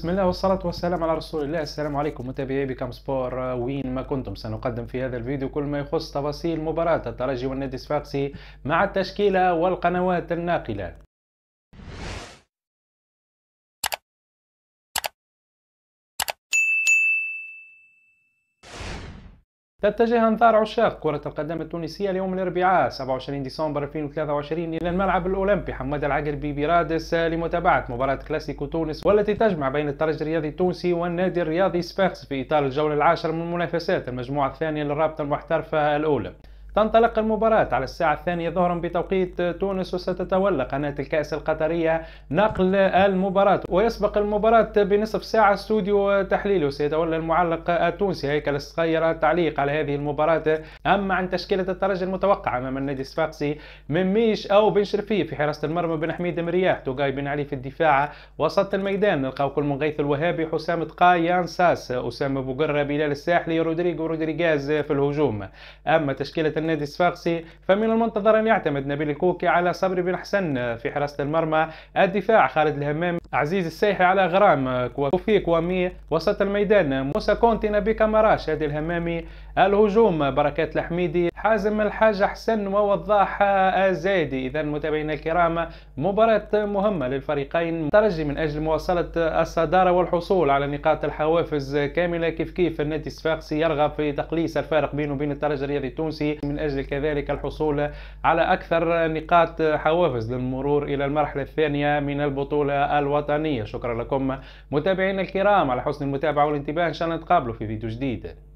بسم الله والصلاة والسلام على رسول الله السلام عليكم متابعي بكم سبور آه، وين ما كنتم سنقدم في هذا الفيديو كل ما يخص تفاصيل مباراة الترجي والنادي الصفاقسي مع التشكيلة والقنوات الناقلة تتجه أنظار عشاق كرة القدم التونسية اليوم الأربعاء 27 ديسمبر 2023 إلى الملعب الأولمبي حمد العقربي برادس لمتابعة مباراة كلاسيكو تونس والتي تجمع بين الترجي الرياضي التونسي والنادي الرياضي سفاقس في إطار الجولة العاشرة من منافسات المجموعة الثانية للرابطة المحترفة الأولى تنطلق المباراة على الساعة الثانية ظهرا بتوقيت تونس وستتولى قناة الكأس القطرية نقل المباراة ويسبق المباراة بنصف ساعة استوديو تحليلي وسيتولى المعلق التونسي هيكل الصغير التعليق على هذه المباراة أما عن تشكيلة الترجي المتوقعة أمام النادي الصفاقسي من ميش أو بن شرفية في حراسة المرمى بن حميد مرياح توقاي بن علي في الدفاع وسط الميدان نلقاو كل من غيث الوهابي حسام تقاي ساس أسامة بوقرة بلال الساحلي رودريجو رودريغاز في الهجوم أما تشكيلة النادي الصفاقسي فمن المنتظر أن يعتمد نبيل الكوكي على صبري بن حسن في حراسة المرمى الدفاع خالد الهمام عزيز السيحي على غرام آه، وتوفيق ومي وسط الميدان آه، موسى كونتي نبي كمراش شادي الهمامي الهجوم آه، بركات الحميدي حازم الحاج حسن ووضاح الزايدي اذا متابعينا الكرام مباراة مهمة للفريقين ترجي من اجل مواصلة الصدارة والحصول على نقاط الحوافز كاملة كيف كيف النادي الصفاقسي يرغب في تقليص الفارق بينه وبين الترجي الرياضي التونسي من اجل كذلك الحصول على اكثر نقاط حوافز للمرور الى المرحلة الثانية من البطولة الوطنية الوطنية شكرا لكم متابعينا الكرام على حسن المتابعة والانتباه إن شاء الله نتقابلوا في فيديو جديد